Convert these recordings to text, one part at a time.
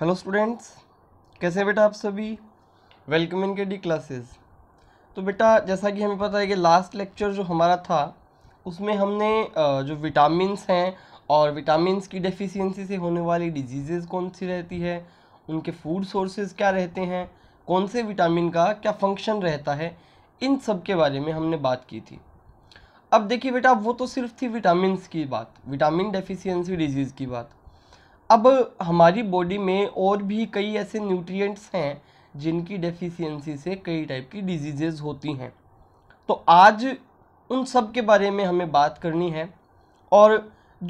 hello students कैसे हैं बेटा आप सभी वेलकम इन के डी क्लासेस तो बेटा जैसा कि हमें पता है कि लास्ट लेक्चर जो हमारा था उसमें हमने जो विटामिन्स हैं और विटामिनस की डेफिशिएंसी से होने वाली डिजीज़ेस कौन सी रहती है उनके फूड सोर्सेज क्या रहते हैं कौन से विटामिन का क्या फंक्शन रहता है इन सब के बारे में हमने बात की थी अब देखिए बेटा वो तो सिर्फ थी विटामिन की बात विटामिन डेफिशियंसी डिजीज़ की बात अब हमारी बॉडी में और भी कई ऐसे न्यूट्रिएंट्स हैं जिनकी डेफिशिएंसी से कई टाइप की डिजीजेज होती हैं तो आज उन सब के बारे में हमें बात करनी है और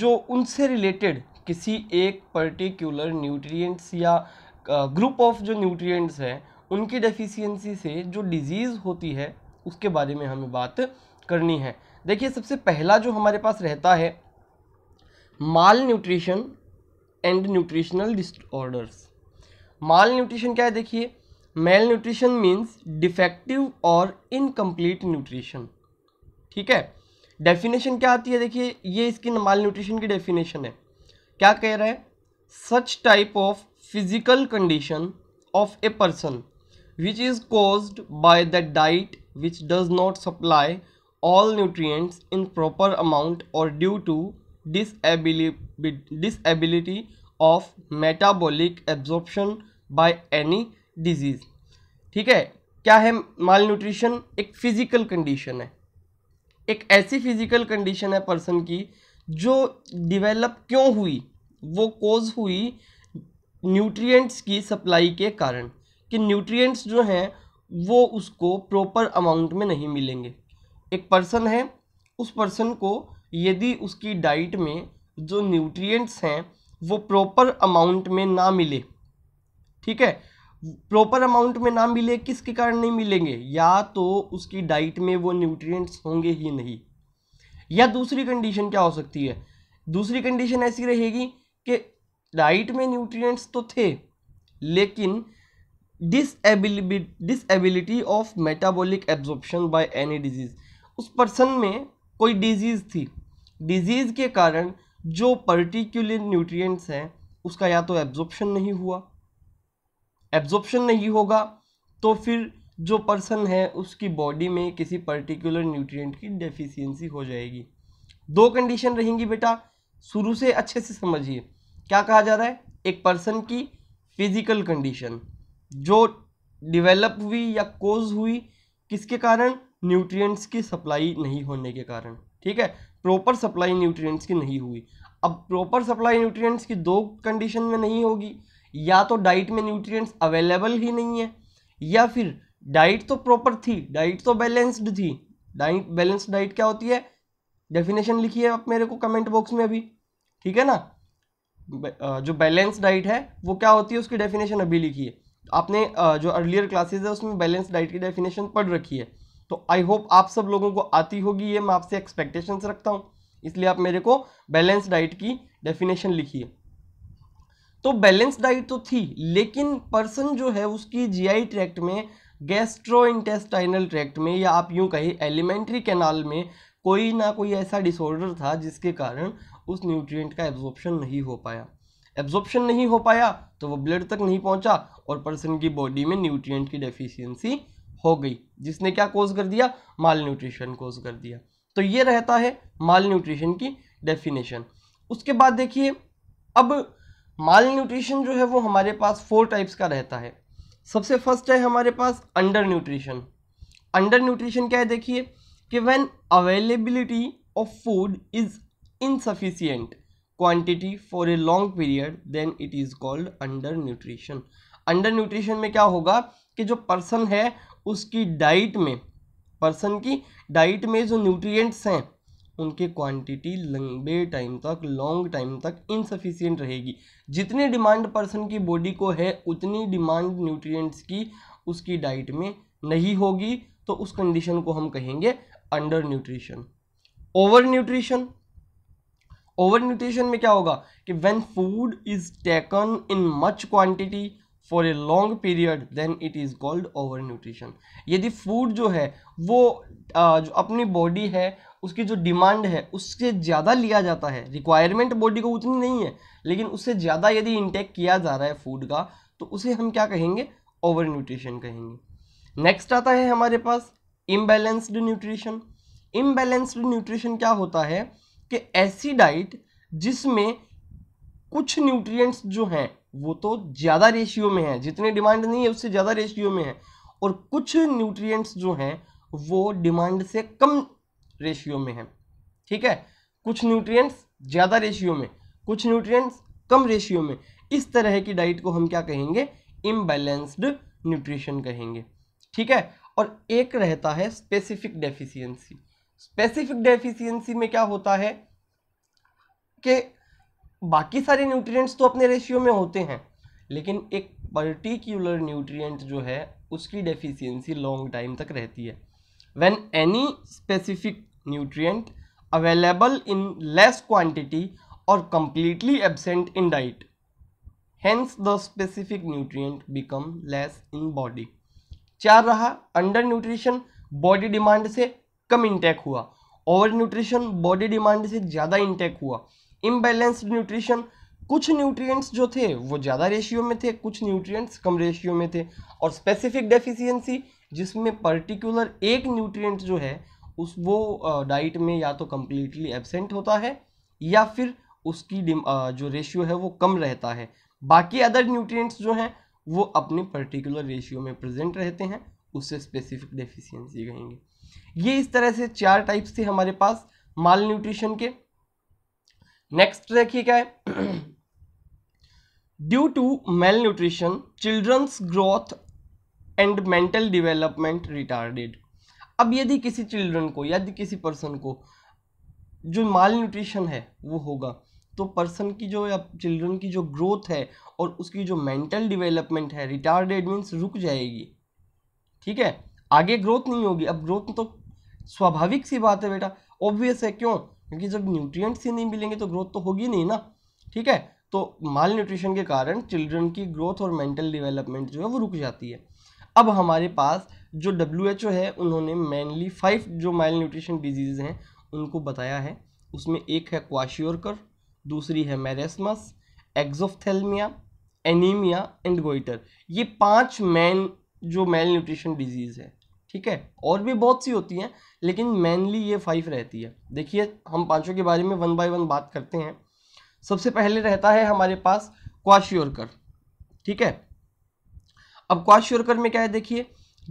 जो उनसे रिलेटेड किसी एक पर्टिकुलर न्यूट्रिएंट्स या ग्रुप ऑफ जो न्यूट्रिएंट्स हैं उनकी डेफिशिएंसी से जो डिजीज़ होती है उसके बारे में हमें बात करनी है देखिए सबसे पहला जो हमारे पास रहता है malnutrition and nutritional disorders malnutrition क्या है देखिए मेल न्यूट्रिशन मीन्स डिफेक्टिव और इनकम्प्लीट न्यूट्रिशन ठीक है डेफिनेशन क्या आती है देखिए ये इसकी माल न्यूट्रिशन की डेफिनेशन है क्या कह रहा है such type of physical condition of a person which is caused by the diet which does not supply all nutrients in proper amount और due to disability of metabolic absorption by any disease ठीक है क्या है malnutrition एक physical condition है एक ऐसी physical condition है पर्सन की जो डिवेलप क्यों हुई वो कोज हुई न्यूट्रिएंट्स की सप्लाई के कारण कि न्यूट्रिएंट्स जो हैं वो उसको प्रॉपर अमाउंट में नहीं मिलेंगे एक पर्सन है उस पर्सन को यदि उसकी डाइट में जो न्यूट्रिएंट्स हैं वो प्रॉपर अमाउंट में ना मिले ठीक है प्रॉपर अमाउंट में ना मिले किसके कारण नहीं मिलेंगे या तो उसकी डाइट में वो न्यूट्रिएंट्स होंगे ही नहीं या दूसरी कंडीशन क्या हो सकती है दूसरी कंडीशन ऐसी रहेगी कि डाइट में न्यूट्रिएंट्स तो थे लेकिन disability of metabolic absorption by any disease उस पर्सन में कोई डिजीज़ थी डिजीज़ के कारण जो पर्टिकुलर न्यूट्रिएंट्स हैं उसका या तो एब्जॉर्प्शन नहीं हुआ एब्जॉर्प्शन नहीं होगा तो फिर जो पर्सन है उसकी बॉडी में किसी पर्टिकुलर न्यूट्रिएंट की डेफिशिएंसी हो जाएगी दो कंडीशन रहेंगी बेटा शुरू से अच्छे से समझिए क्या कहा जा रहा है एक पर्सन की फिजिकल कंडीशन जो डिवेलप हुई या कोज हुई किसके कारण न्यूट्रिएंट्स की सप्लाई नहीं होने के कारण ठीक है प्रॉपर सप्लाई न्यूट्रिएंट्स की नहीं हुई अब प्रॉपर सप्लाई न्यूट्रिएंट्स की दो कंडीशन में नहीं होगी या तो डाइट में न्यूट्रिएंट्स अवेलेबल ही नहीं है या फिर डाइट तो प्रॉपर थी डाइट तो बैलेंस्ड थी डाइट बैलेंस्ड डाइट क्या होती है डेफिनेशन लिखिए आप मेरे को कमेंट बॉक्स में अभी ठीक है ना जो बैलेंस डाइट है वो क्या होती है उसकी डेफिनेशन अभी लिखिए आपने जो अर्लियर क्लासेज है उसमें बैलेंस डाइट की डेफिनेशन पढ़ रखी है तो आई होप आप सब लोगों को आती होगी ये मैं आपसे एक्सपेक्टेशंस रखता हूँ इसलिए आप मेरे को बैलेंस डाइट की डेफिनेशन लिखिए तो बैलेंस डाइट तो थी लेकिन पर्सन जो है उसकी जीआई ट्रैक्ट में गैस्ट्रो इंटेस्टाइनल ट्रैक्ट में या आप यूं कहिए एलिमेंट्री कैनाल में कोई ना कोई ऐसा डिसऑर्डर था जिसके कारण उस न्यूट्रिएंट का एब्जॉर्प्शन नहीं हो पाया एब्जॉर्प्शन नहीं हो पाया तो वो ब्लड तक नहीं पहुंचा और पर्सन की बॉडी में न्यूट्रिएंट की डेफिशिएंसी हो गई जिसने क्या कोर्स कर दिया माल न्यूट्रिशन कोर्स कर दिया तो ये रहता है माल न्यूट्रिशन की डेफिनेशन उसके बाद देखिए अब माल न्यूट्रिशन जो है वो हमारे पास फोर टाइप्स का रहता है सबसे फर्स्ट है हमारे पास अंडर न्यूट्रिशन अंडर न्यूट्रिशन क्या है देखिए कि when availability of food is insufficient quantity for a long period then it is called undernutrition undernutrition में क्या होगा कि जो पर्सन है उसकी डाइट में पर्सन की डाइट में जो न्यूट्रिएंट्स हैं उनके क्वांटिटी लंबे टाइम तक लॉन्ग टाइम तक इनसफिशियंट रहेगी जितनी डिमांड पर्सन की बॉडी को है उतनी डिमांड न्यूट्रिएंट्स की उसकी डाइट में नहीं होगी तो उस कंडीशन को हम कहेंगे undernutrition overnutrition overnutrition में क्या होगा कि when food is taken in much quantity for a long period then it is called overnutrition यदि फूड जो है वो आ, जो अपनी बॉडी है उसकी जो डिमांड है उससे ज़्यादा लिया जाता है रिक्वायरमेंट बॉडी को उतनी नहीं है लेकिन उससे ज़्यादा यदि इंटेक किया जा रहा है फूड का तो उसे हम क्या कहेंगे ओवर न्यूट्रिशन कहेंगे नेक्स्ट आता है हमारे पास इम्बेलेंस्ड न्यूट्रिशन इम्बेलेंस्ड न्यूट्रिशन क्या होता है कि ऐसी डाइट जिसमें कुछ न्यूट्रिएंट्स जो हैं वो तो ज़्यादा रेशियो में हैं जितने डिमांड नहीं है उससे ज़्यादा रेशियो में है और कुछ न्यूट्रिएंट्स जो हैं वो डिमांड से कम रेशियो में हैं ठीक है कुछ न्यूट्रिएंट्स ज़्यादा रेशियो में कुछ न्यूट्रिएंट्स कम रेशियो में इस तरह की डाइट को हम क्या कहेंगे इम्बैलेंस्ड न्यूट्रिशन कहेंगे ठीक है और एक रहता है स्पेसिफिक डेफिशियंसी स्पेसिफिक डेफिशियंसी में क्या होता है कि बाकी सारे न्यूट्रिएंट्स तो अपने रेशियो में होते हैं लेकिन एक पर्टिकुलर न्यूट्रिएंट जो है उसकी डेफिशिएंसी लॉन्ग टाइम तक रहती है when any specific nutrient available in less quantity और completely absent in diet hence the specific nutrient become less in body चार रहा अंडर न्यूट्रिशन बॉडी डिमांड से कम इंटेक हुआ ओवर न्यूट्रिशन बॉडी डिमांड से ज़्यादा इंटेक हुआ इम्बेलेंसड न्यूट्रिशन कुछ न्यूट्रिएंट्स जो थे वो ज़्यादा रेशियो में थे कुछ न्यूट्रिएंट्स कम रेशियो में थे और स्पेसिफिक डेफिशिएंसी जिसमें पर्टिकुलर एक न्यूट्रिएंट जो है उस वो डाइट में या तो कम्प्लीटली एबसेंट होता है या फिर उसकी जो रेशियो है वो कम रहता है बाकी अदर न्यूट्रियट्स जो हैं वो अपने पर्टिकुलर रेशियो में प्रजेंट रहते हैं उससे स्पेसिफिक डेफिशियंसी कहेंगे ये इस तरह से चार टाइप्स थे हमारे पास माल न्यूट्रिशन के नेक्स्ट देखिए क्या है due to malnutrition children's growth and mental development retarded अब यदि किसी चिल्ड्रन को यदि किसी पर्सन को जो माल न्यूट्रिशन है वो होगा तो पर्सन की जो या चिल्ड्रन की जो ग्रोथ है और उसकी जो मेंटल डिवेलपमेंट है रिटार्डेड मीन्स रुक जाएगी ठीक है आगे ग्रोथ नहीं होगी अब ग्रोथ तो स्वाभाविक सी बात है बेटा ऑब्वियस है क्यों क्योंकि जब न्यूट्रिएंट्स ही नहीं मिलेंगे तो ग्रोथ तो होगी नहीं ना ठीक है तो माल न्यूट्रिशन के कारण चिल्ड्रन की ग्रोथ और मेंटल डेवलपमेंट जो है वो रुक जाती है अब हमारे पास जो डब्ल्यू है उन्होंने मेनली फाइव जो माइल न्यूट्रिशन डिजीज़ हैं उनको बताया है उसमें एक है क्वाशियोरकर दूसरी है marasmus xerophthalmia anaemia and goitre ये पांच मेन जो मेल न्यूट्रिशन डिजीज़ है ठीक है और भी बहुत सी होती हैं लेकिन मेनली ये फाइव रहती है देखिए हम पांचों के बारे में वन बाय वन बात करते हैं सबसे पहले रहता है हमारे पास क्वाश्योरकर ठीक है अब क्वाश्योरकर में क्या है देखिए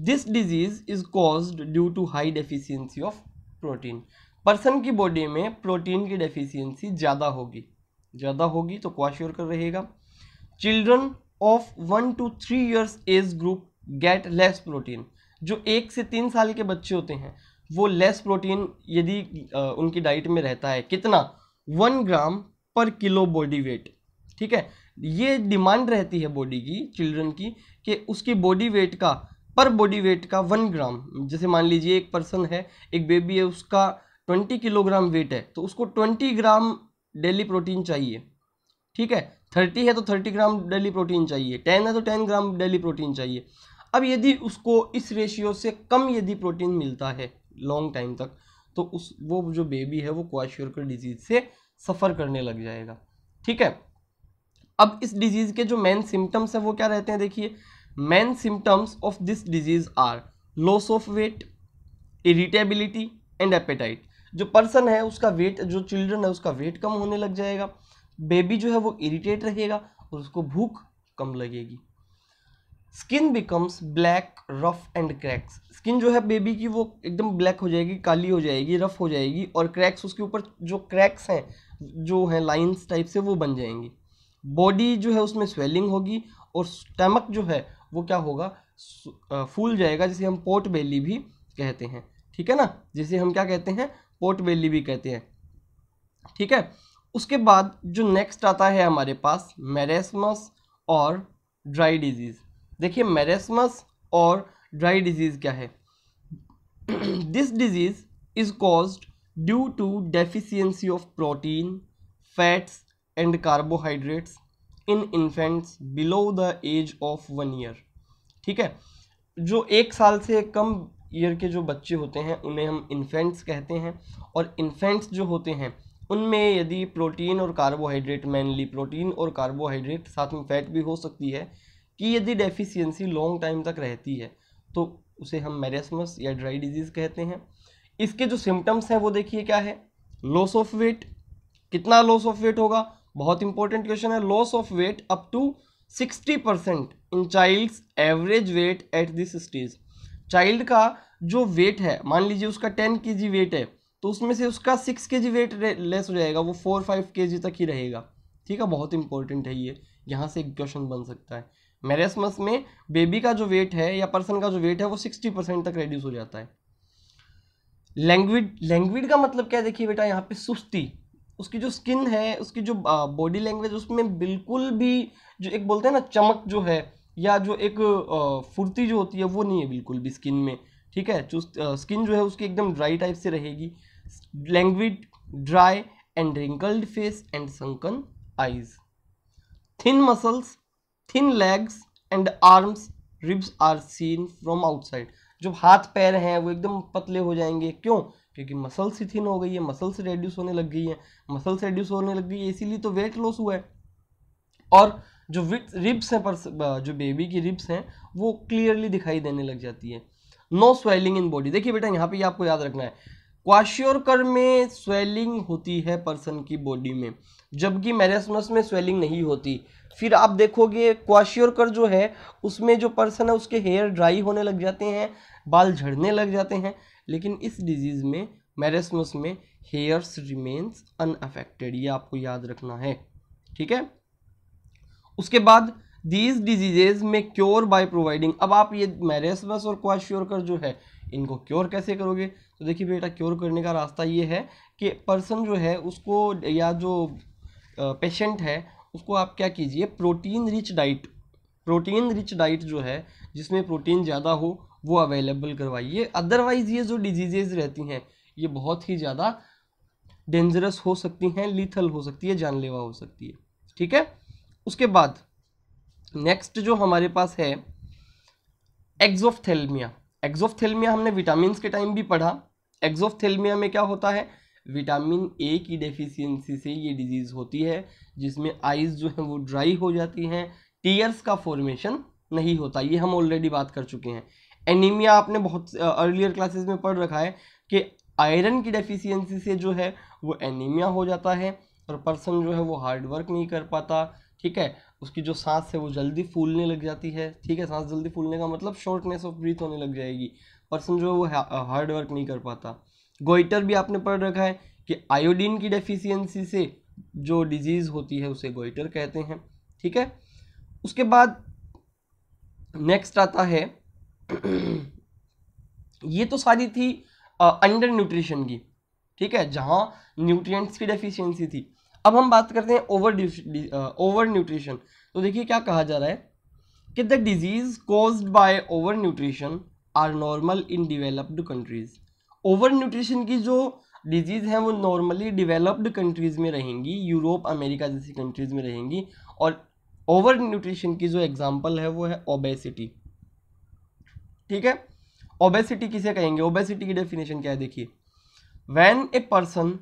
this disease is caused due to high deficiency of protein person की बॉडी में प्रोटीन की डेफिशियंसी ज़्यादा होगी ज़्यादा होगी तो क्वाश्योरकर रहेगा children of one two three years age group get less protein जो एक से तीन साल के बच्चे होते हैं वो लेस प्रोटीन यदि उनकी डाइट में रहता है कितना वन ग्राम पर किलो बॉडी वेट ठीक है ये डिमांड रहती है बॉडी की चिल्ड्रन की कि उसकी बॉडी वेट का पर बॉडी वेट का वन ग्राम जैसे मान लीजिए एक पर्सन है एक बेबी है उसका ट्वेंटी किलोग्राम वेट है तो उसको ट्वेंटी ग्राम डेली प्रोटीन चाहिए ठीक है थर्टी है तो थर्टी ग्राम डेली प्रोटीन चाहिए टेन है तो टेन ग्राम डेली प्रोटीन चाहिए अब यदि उसको इस रेशियो से कम यदि प्रोटीन मिलता है लॉन्ग टाइम तक तो उस वो जो बेबी है वो क्वाश्योरकर डिजीज़ से सफ़र करने लग जाएगा ठीक है अब इस डिजीज़ के जो मेन सिम्टम्स हैं वो क्या रहते हैं देखिए main symptoms of this disease are loss of weight irritability and appetite जो पर्सन है उसका वेट जो चिल्ड्रन है उसका वेट कम होने लग जाएगा बेबी जो है वो इरिटेट रहेगा और उसको भूख कम लगेगी skin becomes black rough and cracks skin जो है बेबी की वो एकदम ब्लैक हो जाएगी काली हो जाएगी रफ हो जाएगी और क्रैक्स उसके ऊपर जो क्रैक्स हैं जो हैं लाइंस टाइप से वो बन जाएंगी बॉडी जो है उसमें स्वेलिंग होगी और स्टमक जो है वो क्या होगा फूल जाएगा जिसे हम पोर्ट बेली भी कहते हैं ठीक है ना जिसे हम क्या कहते हैं पोर्ट बेली भी कहते हैं ठीक है उसके बाद जो नेक्स्ट आता है हमारे पास मेरेसमस और ड्राई डिजीज़ देखिए मेरेसमस और ड्राई डिजीज़ क्या है this disease is caused due to deficiency of protein fats and carbohydrates in infants below the age of one year ठीक है जो एक साल से कम ईयर के जो बच्चे होते हैं उन्हें हम इन्फेंट्स कहते हैं और इन्फेंट्स जो होते हैं उनमें यदि प्रोटीन और कार्बोहाइड्रेट मेनली प्रोटीन और कार्बोहाइड्रेट साथ में फैट भी हो सकती है कि यदि डेफिशिएंसी लॉन्ग टाइम तक रहती है तो उसे हम मेरेसमस या ड्राई डिजीज़ कहते हैं इसके जो सिम्टम्स हैं वो देखिए क्या है लॉस ऑफ वेट कितना लॉस ऑफ वेट होगा बहुत इंपॉर्टेंट क्वेश्चन है loss of weight up to sixty percent in child's average weight at this stage child का जो वेट है मान लीजिए उसका टेन के जी वेट है तो उसमें से उसका सिक्स के जी वेट लेस हो जाएगा वो फोर फाइव के जी तक ही रहेगा ठीक है बहुत इंपॉर्टेंट है ये यहाँ से एक क्वेश्चन बन सकता है मैरसमस में बेबी का जो वेट है या पर्सन का जो वेट है वो सिक्सटी परसेंट तक रेड्यूस हो जाता है लैंग्विड लैंग्विड का मतलब क्या देखिए बेटा यहाँ पे सुस्ती उसकी जो स्किन है उसकी जो बॉडी लैंग्वेज उसमें बिल्कुल भी जो एक बोलते हैं ना चमक जो है या जो एक फुर्ती जो होती है वो नहीं है बिल्कुल भी स्किन में ठीक है चुस्त स्किन जो है उसकी एकदम ड्राई टाइप से रहेगी languid dry and wrinkled face and sunken eyes thin muscles thin legs and arms ribs are seen from outside जो हाथ पैर हैं वो एकदम पतले हो जाएंगे क्यों क्योंकि मसल ही थिन हो गई है मसल्स रेड्यूस होने लग गई है मसल से रेड्यूस होने लग गई है इसीलिए तो वेट लॉस हुआ है और जो रिब्स हैं पर जो बेबी की रिब्स हैं वो क्लियरली दिखाई देने लग जाती है नो स्वेलिंग इन बॉडी देखिए बेटा यहाँ पे आपको याद रखना है क्वाश्योर कर में स्वेलिंग होती है पर्सन की बॉडी में जबकि मैरेसमस में स्वेलिंग नहीं होती फिर आप देखोगे क्वाश्योर कर जो है उसमें जो पर्सन है उसके हेयर ड्राई होने लग जाते हैं बाल झड़ने लग जाते हैं लेकिन इस डिजीज़ में मैरेसमस में हेयर्स रिमेन्स अनअफेक्टेड ये आपको याद रखना है ठीक है उसके बाद दीज डिजीजेज में क्योर बाय प्रोवाइडिंग अब आप ये मैरेसमस और क्वाश्योर कर जो है इनको क्योर कैसे करोगे तो देखिए बेटा क्योर करने का रास्ता ये है कि पर्सन जो है उसको या जो पेशेंट है उसको आप क्या कीजिए protein rich diet protein rich diet जो है जिसमें प्रोटीन ज़्यादा हो वो अवेलेबल करवाइए अदरवाइज़ ये जो डिजीजेज रहती हैं ये बहुत ही ज़्यादा डेंजरस हो सकती हैं लीथल हो सकती है जानलेवा हो सकती है ठीक है उसके बाद नेक्स्ट जो हमारे पास है एक्जोफ्थेलमिया एक्जोफ्थेलमिया हमने विटामिन के टाइम भी पढ़ा एक्जोफ्थेलमिया में क्या होता है विटामिन ए की डेफिशिएंसी से ये डिजीज़ होती है जिसमें आइज जो है वो ड्राई हो जाती हैं टीयर्स का फॉर्मेशन नहीं होता ये हम ऑलरेडी बात कर चुके हैं एनीमिया आपने बहुत अर्लियर क्लासेस में पढ़ रखा है कि आयरन की डेफिशिएंसी से जो है वो एनीमिया हो जाता है और पर्सन जो है वो हार्ड वर्क नहीं कर पाता ठीक है उसकी जो सांस है वो जल्दी फूलने लग जाती है ठीक है सांस जल्दी फूलने का मतलब शॉर्टनेस ऑफ ब्रीथ होने लग जाएगी पर्सन जो है वो हार्ड वर्क नहीं कर पाता गोइटर भी आपने पढ़ रखा है कि आयोडीन की डेफिशिएंसी से जो डिजीज़ होती है उसे गोइटर कहते हैं ठीक है उसके बाद नेक्स्ट आता है ये तो सारी थी अंडर न्यूट्रिशन की ठीक है जहाँ न्यूट्रिएंट्स की डेफिशिएंसी थी अब हम बात करते हैं ओवर ओवर न्यूट्रिशन तो देखिए क्या कहा जा रहा है कि the disease caused by overnutrition are normal in developed countries overnutrition की जो डिजीज़ हैं वो नॉर्मली डेवलप्ड कंट्रीज़ में रहेंगी यूरोप अमेरिका जैसी कंट्रीज़ में रहेंगी और ओवर न्यूट्रिशन की जो एग्जांपल है वो है ओबेसिटी ठीक है ओबेसिटी किसे कहेंगे ओबेसिटी की डेफिनेशन क्या है देखिए when a person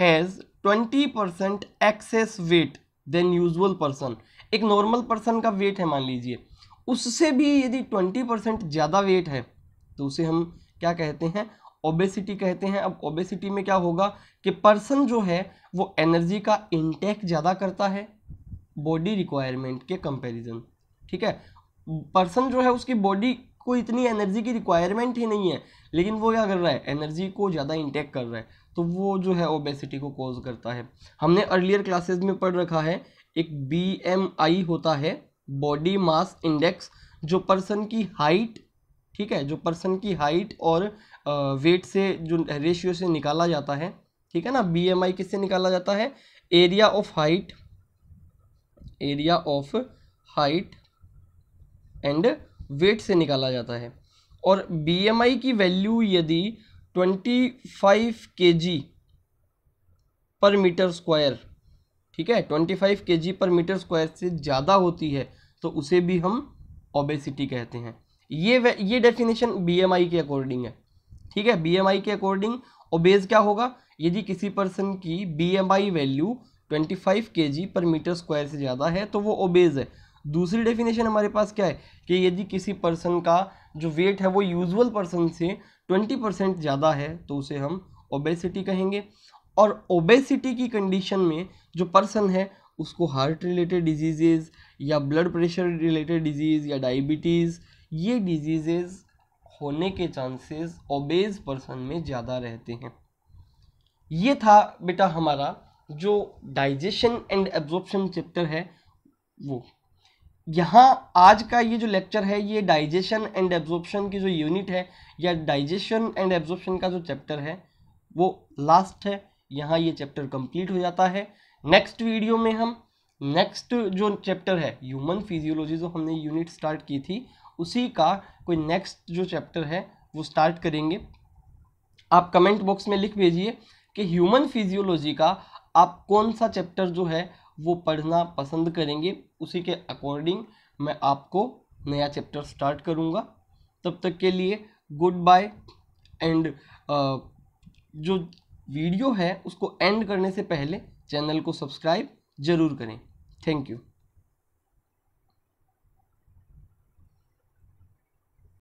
has twenty percent excess weight than usual person एक नॉर्मल पर्सन का वेट है मान लीजिए उससे भी यदि ट्वेंटी परसेंट ज़्यादा वेट है तो उसे हम क्या कहते हैं ओबेसिटी कहते हैं अब ओबेसिटी में क्या होगा कि पर्सन जो है वो एनर्जी का इंटेक ज़्यादा करता है बॉडी रिक्वायरमेंट के कंपैरिजन ठीक है पर्सन जो है उसकी बॉडी को इतनी एनर्जी की रिक्वायरमेंट ही नहीं है लेकिन वो क्या कर रहा है एनर्जी को ज़्यादा इंटेक कर रहा है तो वो जो है ओबेसिटी को कॉज करता है हमने अर्लियर क्लासेज में पढ़ रखा है एक बी होता है बॉडी मास इंडेक्स जो पर्सन की हाइट ठीक है जो पर्सन की हाइट और वेट से जो रेशियो से निकाला जाता है ठीक है ना बीएमआई किससे निकाला जाता है area of height area of height and weight से निकाला जाता है और बीएमआई की वैल्यू यदि ट्वेंटी फाइव के जी पर मीटर स्क्वायर ठीक है ट्वेंटी फाइव के जी पर मीटर स्क्वायर से ज़्यादा होती है तो उसे भी हम ओबेसिटी कहते हैं ये ये डेफिनेशन बीएमआई के अकॉर्डिंग है ठीक है बीएमआई के अकॉर्डिंग और बेस क्या होगा यदि किसी पर्सन की बीएमआई वैल्यू 25 केजी पर मीटर स्क्वायर से ज़्यादा है तो वो ओबेज है दूसरी डेफिनेशन हमारे पास क्या है कि यदि किसी पर्सन का जो वेट है वो यूजुअल पर्सन से 20 परसेंट ज़्यादा है तो उसे हम ओबेसिटी कहेंगे और ओबेसिटी की कंडीशन में जो पर्सन है उसको हार्ट रिलेटेड डिजीज़ेज़ या ब्लड प्रेशर रिलेटेड डिजीज़ या डायबिटीज़ ये डिजीज़ेज़ होने के चांसेस ओबेज पर्सन में ज़्यादा रहते हैं ये था बेटा हमारा जो डाइजेशन एंड एब्जॉर्प्शन चैप्टर है वो यहाँ आज का ये जो लेक्चर है ये डाइजेशन एंड एब्जॉर्प्शन की जो यूनिट है या डाइजेशन एंड एब्जॉर्प्शन का जो चैप्टर है वो लास्ट है यहाँ ये चैप्टर कंप्लीट हो जाता है नेक्स्ट वीडियो में हम नेक्स्ट जो चैप्टर है ह्यूमन फिजियोलॉजी जो हमने यूनिट स्टार्ट की थी उसी का कोई नेक्स्ट जो चैप्टर है वो स्टार्ट करेंगे आप कमेंट बॉक्स में लिख भेजिए कि ह्यूमन फिजियोलॉजी का आप कौन सा चैप्टर जो है वो पढ़ना पसंद करेंगे उसी के अकॉर्डिंग मैं आपको नया चैप्टर स्टार्ट करूँगा तब तक के लिए गुड बाय एंड जो वीडियो है उसको एंड करने से पहले चैनल को सब्सक्राइब ज़रूर करें थैंक यू